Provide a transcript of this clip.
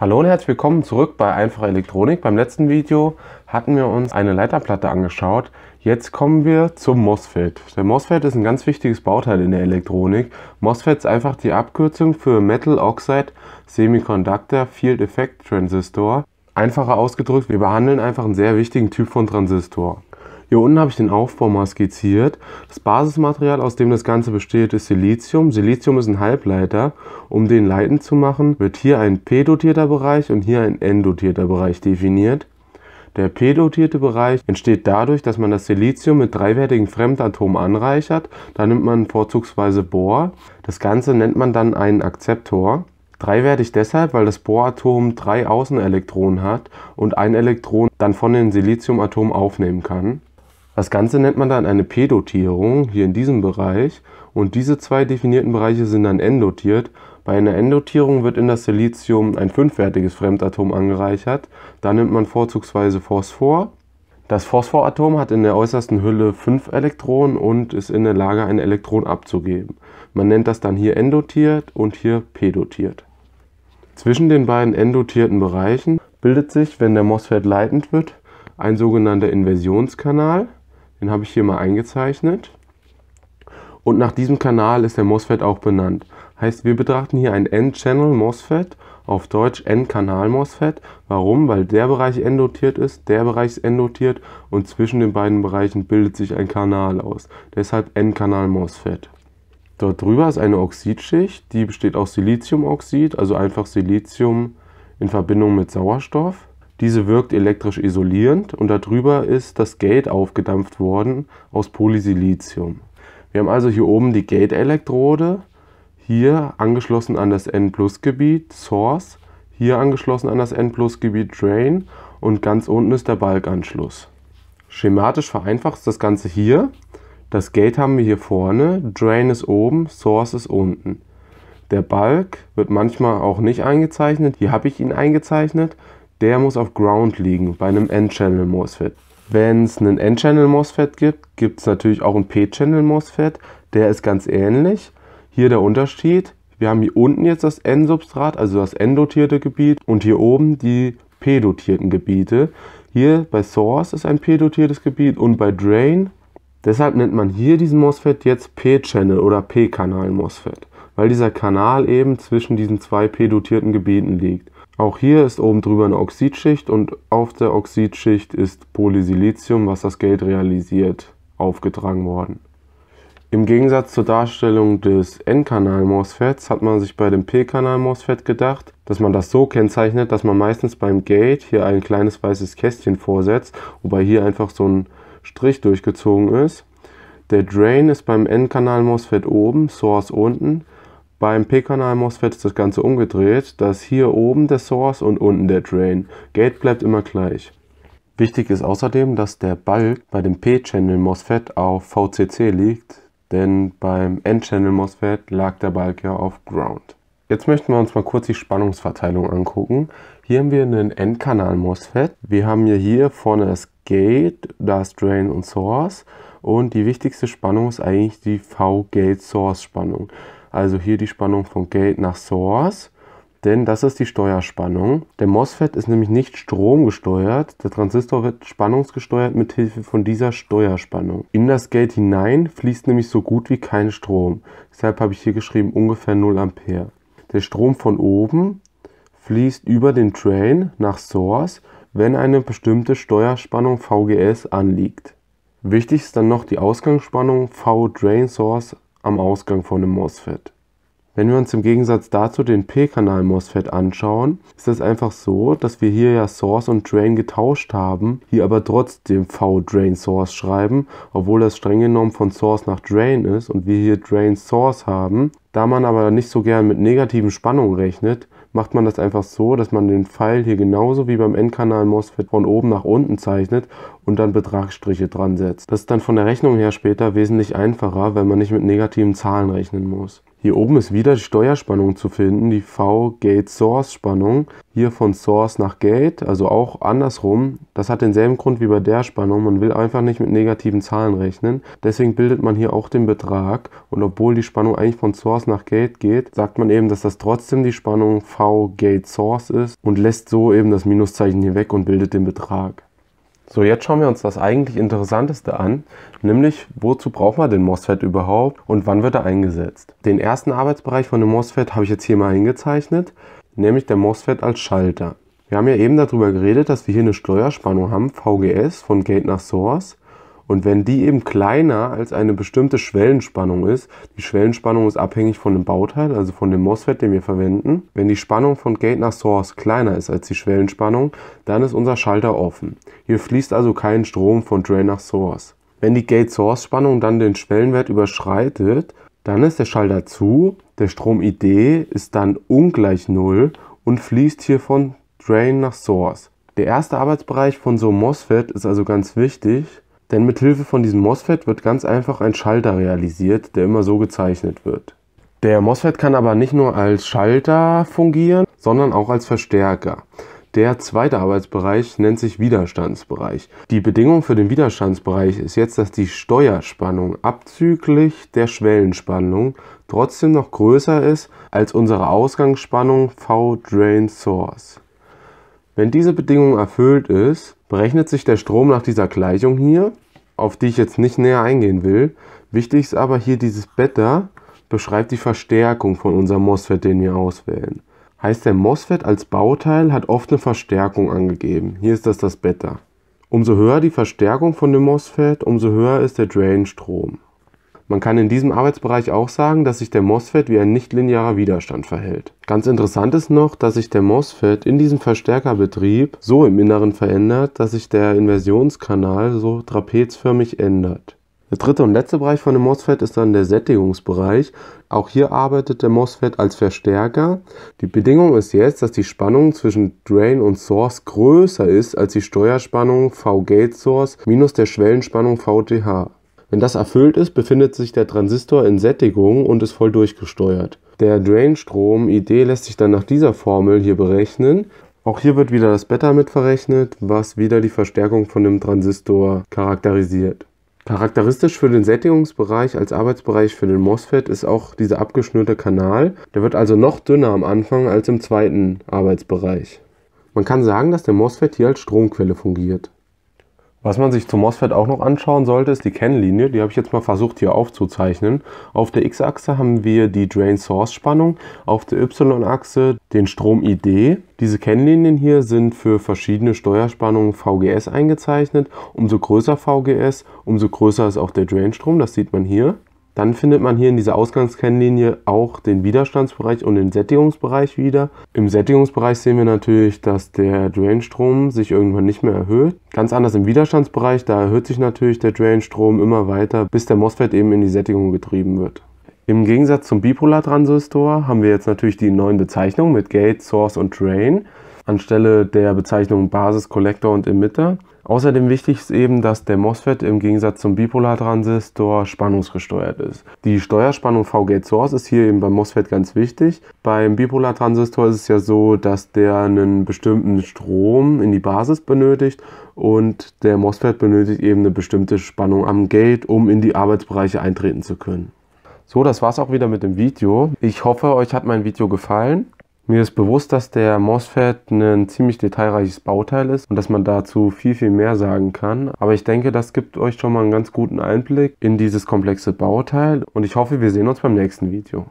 Hallo und herzlich willkommen zurück bei Einfache Elektronik. Beim letzten Video hatten wir uns eine Leiterplatte angeschaut. Jetzt kommen wir zum MOSFET. Der MOSFET ist ein ganz wichtiges Bauteil in der Elektronik. MOSFET ist einfach die Abkürzung für Metal Oxide Semiconductor Field Effect Transistor. Einfacher ausgedrückt, wir behandeln einfach einen sehr wichtigen Typ von Transistor. Hier unten habe ich den Aufbau mal skizziert. Das Basismaterial, aus dem das Ganze besteht, ist Silizium. Silizium ist ein Halbleiter. Um den leitend zu machen, wird hier ein p-dotierter Bereich und hier ein n-dotierter Bereich definiert. Der p-dotierte Bereich entsteht dadurch, dass man das Silizium mit dreiwertigen Fremdatomen anreichert. Da nimmt man vorzugsweise Bohr. Das Ganze nennt man dann einen Akzeptor. Dreiwertig deshalb, weil das Bohratom drei Außenelektronen hat und ein Elektron dann von den Siliziumatomen aufnehmen kann. Das Ganze nennt man dann eine P-Dotierung, hier in diesem Bereich. Und diese zwei definierten Bereiche sind dann N-dotiert. Bei einer N-Dotierung wird in das Silizium ein fünfwertiges Fremdatom angereichert. Da nimmt man vorzugsweise Phosphor. Das Phosphoratom hat in der äußersten Hülle fünf Elektronen und ist in der Lage, ein Elektron abzugeben. Man nennt das dann hier N-dotiert und hier P-dotiert. Zwischen den beiden N-dotierten Bereichen bildet sich, wenn der MOSFET leitend wird, ein sogenannter Inversionskanal. Den habe ich hier mal eingezeichnet. Und nach diesem Kanal ist der MOSFET auch benannt. Heißt, wir betrachten hier ein N-Channel MOSFET, auf Deutsch N-Kanal MOSFET. Warum? Weil der Bereich N dotiert ist, der Bereich ist N dotiert und zwischen den beiden Bereichen bildet sich ein Kanal aus. Deshalb N-Kanal MOSFET. Dort drüber ist eine Oxidschicht, die besteht aus Siliziumoxid, also einfach Silizium in Verbindung mit Sauerstoff. Diese wirkt elektrisch isolierend und darüber ist das Gate aufgedampft worden aus Polysilizium. Wir haben also hier oben die Gate-Elektrode, hier angeschlossen an das N-Plus-Gebiet Source, hier angeschlossen an das N-Plus-Gebiet Drain und ganz unten ist der Balkanschluss. Schematisch vereinfacht ist das Ganze hier. Das Gate haben wir hier vorne, Drain ist oben, Source ist unten. Der Balk wird manchmal auch nicht eingezeichnet, hier habe ich ihn eingezeichnet. Der muss auf Ground liegen bei einem N-Channel MOSFET. Wenn es einen N-Channel MOSFET gibt, gibt es natürlich auch einen P-Channel MOSFET. Der ist ganz ähnlich. Hier der Unterschied. Wir haben hier unten jetzt das N-Substrat, also das N-dotierte Gebiet und hier oben die P-dotierten Gebiete. Hier bei Source ist ein P-dotiertes Gebiet und bei Drain. Deshalb nennt man hier diesen MOSFET jetzt P-Channel oder P-Kanal-MOSFET, weil dieser Kanal eben zwischen diesen zwei P-dotierten Gebieten liegt. Auch hier ist oben drüber eine Oxidschicht und auf der Oxidschicht ist Polysilizium, was das Geld realisiert, aufgetragen worden. Im Gegensatz zur Darstellung des N-Kanal-MOSFETs hat man sich bei dem P-Kanal-MOSFET gedacht, dass man das so kennzeichnet, dass man meistens beim Gate hier ein kleines weißes Kästchen vorsetzt, wobei hier einfach so ein Strich durchgezogen ist. Der Drain ist beim N-Kanal-MOSFET oben, Source unten. Beim P-Kanal-MOSFET ist das Ganze umgedreht, dass hier oben der Source und unten der Drain. Gate bleibt immer gleich. Wichtig ist außerdem, dass der Balk bei dem P-Channel MOSFET auf VCC liegt, denn beim N-Channel MOSFET lag der Balk ja auf Ground. Jetzt möchten wir uns mal kurz die Spannungsverteilung angucken. Hier haben wir einen N-Kanal MOSFET. Wir haben ja hier vorne das Gate, das Drain und Source und die wichtigste Spannung ist eigentlich die V-Gate-Source-Spannung also hier die Spannung von Gate nach Source, denn das ist die Steuerspannung. Der MOSFET ist nämlich nicht stromgesteuert, der Transistor wird spannungsgesteuert mit Hilfe von dieser Steuerspannung. In das Gate hinein fließt nämlich so gut wie kein Strom, deshalb habe ich hier geschrieben ungefähr 0 Ampere. Der Strom von oben fließt über den Drain nach Source, wenn eine bestimmte Steuerspannung VGS anliegt. Wichtig ist dann noch die Ausgangsspannung V Drain Source am Ausgang von einem MOSFET. Wenn wir uns im Gegensatz dazu den P-Kanal MOSFET anschauen, ist es einfach so, dass wir hier ja Source und Drain getauscht haben, hier aber trotzdem V-Drain Source schreiben, obwohl das streng genommen von Source nach Drain ist und wir hier Drain Source haben. Da man aber nicht so gern mit negativen Spannungen rechnet, macht man das einfach so, dass man den Pfeil hier genauso wie beim Endkanal MOSFET von oben nach unten zeichnet und dann Betragsstriche dran setzt. Das ist dann von der Rechnung her später wesentlich einfacher, wenn man nicht mit negativen Zahlen rechnen muss. Hier oben ist wieder die Steuerspannung zu finden, die V-Gate-Source-Spannung. Hier von Source nach Gate, also auch andersrum. Das hat denselben Grund wie bei der Spannung. Man will einfach nicht mit negativen Zahlen rechnen. Deswegen bildet man hier auch den Betrag. Und obwohl die Spannung eigentlich von Source nach Gate geht, sagt man eben, dass das trotzdem die Spannung V-Gate-Source ist und lässt so eben das Minuszeichen hier weg und bildet den Betrag. So, jetzt schauen wir uns das eigentlich Interessanteste an, nämlich wozu braucht man den MOSFET überhaupt und wann wird er eingesetzt. Den ersten Arbeitsbereich von dem MOSFET habe ich jetzt hier mal hingezeichnet, nämlich der MOSFET als Schalter. Wir haben ja eben darüber geredet, dass wir hier eine Steuerspannung haben, VGS, von Gate nach Source. Und wenn die eben kleiner als eine bestimmte Schwellenspannung ist, die Schwellenspannung ist abhängig von dem Bauteil, also von dem MOSFET, den wir verwenden. Wenn die Spannung von Gate nach Source kleiner ist als die Schwellenspannung, dann ist unser Schalter offen. Hier fließt also kein Strom von Drain nach Source. Wenn die Gate-Source-Spannung dann den Schwellenwert überschreitet, dann ist der Schalter zu, der Strom ID ist dann ungleich 0 und fließt hier von Drain nach Source. Der erste Arbeitsbereich von so einem MOSFET ist also ganz wichtig, denn mit Hilfe von diesem MOSFET wird ganz einfach ein Schalter realisiert, der immer so gezeichnet wird. Der MOSFET kann aber nicht nur als Schalter fungieren, sondern auch als Verstärker. Der zweite Arbeitsbereich nennt sich Widerstandsbereich. Die Bedingung für den Widerstandsbereich ist jetzt, dass die Steuerspannung abzüglich der Schwellenspannung trotzdem noch größer ist als unsere Ausgangsspannung V Drain Source. Wenn diese Bedingung erfüllt ist, berechnet sich der Strom nach dieser Gleichung hier auf die ich jetzt nicht näher eingehen will. Wichtig ist aber hier dieses Beta beschreibt die Verstärkung von unserem MOSFET, den wir auswählen. Heißt der MOSFET als Bauteil hat oft eine Verstärkung angegeben. Hier ist das das Beta. Umso höher die Verstärkung von dem MOSFET, umso höher ist der Drainstrom. Man kann in diesem Arbeitsbereich auch sagen, dass sich der MOSFET wie ein nichtlinearer Widerstand verhält. Ganz interessant ist noch, dass sich der MOSFET in diesem Verstärkerbetrieb so im Inneren verändert, dass sich der Inversionskanal so trapezförmig ändert. Der dritte und letzte Bereich von dem MOSFET ist dann der Sättigungsbereich. Auch hier arbeitet der MOSFET als Verstärker. Die Bedingung ist jetzt, dass die Spannung zwischen Drain und Source größer ist als die Steuerspannung V-Gate Source minus der Schwellenspannung VTH. Wenn das erfüllt ist, befindet sich der Transistor in Sättigung und ist voll durchgesteuert. Der Drainstrom ID lässt sich dann nach dieser Formel hier berechnen. Auch hier wird wieder das Beta mit verrechnet, was wieder die Verstärkung von dem Transistor charakterisiert. Charakteristisch für den Sättigungsbereich als Arbeitsbereich für den MOSFET ist auch dieser abgeschnürte Kanal. Der wird also noch dünner am Anfang als im zweiten Arbeitsbereich. Man kann sagen, dass der MOSFET hier als Stromquelle fungiert. Was man sich zum MOSFET auch noch anschauen sollte, ist die Kennlinie. Die habe ich jetzt mal versucht hier aufzuzeichnen. Auf der X-Achse haben wir die Drain-Source-Spannung, auf der Y-Achse den Strom ID. Diese Kennlinien hier sind für verschiedene Steuerspannungen VGS eingezeichnet. Umso größer VGS, umso größer ist auch der Drain-Strom, das sieht man hier. Dann findet man hier in dieser Ausgangskennlinie auch den Widerstandsbereich und den Sättigungsbereich wieder. Im Sättigungsbereich sehen wir natürlich, dass der Drainstrom sich irgendwann nicht mehr erhöht. Ganz anders im Widerstandsbereich, da erhöht sich natürlich der Drainstrom immer weiter, bis der MOSFET eben in die Sättigung getrieben wird. Im Gegensatz zum Bipolar-Transistor haben wir jetzt natürlich die neuen Bezeichnungen mit Gate, Source und Drain anstelle der Bezeichnung Basis, Collector und Emitter. Außerdem wichtig ist eben, dass der MOSFET im Gegensatz zum Bipolartransistor spannungsgesteuert ist. Die Steuerspannung V-Gate-Source ist hier eben beim MOSFET ganz wichtig. Beim Bipolartransistor ist es ja so, dass der einen bestimmten Strom in die Basis benötigt und der MOSFET benötigt eben eine bestimmte Spannung am Gate, um in die Arbeitsbereiche eintreten zu können. So, das war's auch wieder mit dem Video. Ich hoffe, euch hat mein Video gefallen. Mir ist bewusst, dass der MOSFET ein ziemlich detailreiches Bauteil ist und dass man dazu viel, viel mehr sagen kann. Aber ich denke, das gibt euch schon mal einen ganz guten Einblick in dieses komplexe Bauteil und ich hoffe, wir sehen uns beim nächsten Video.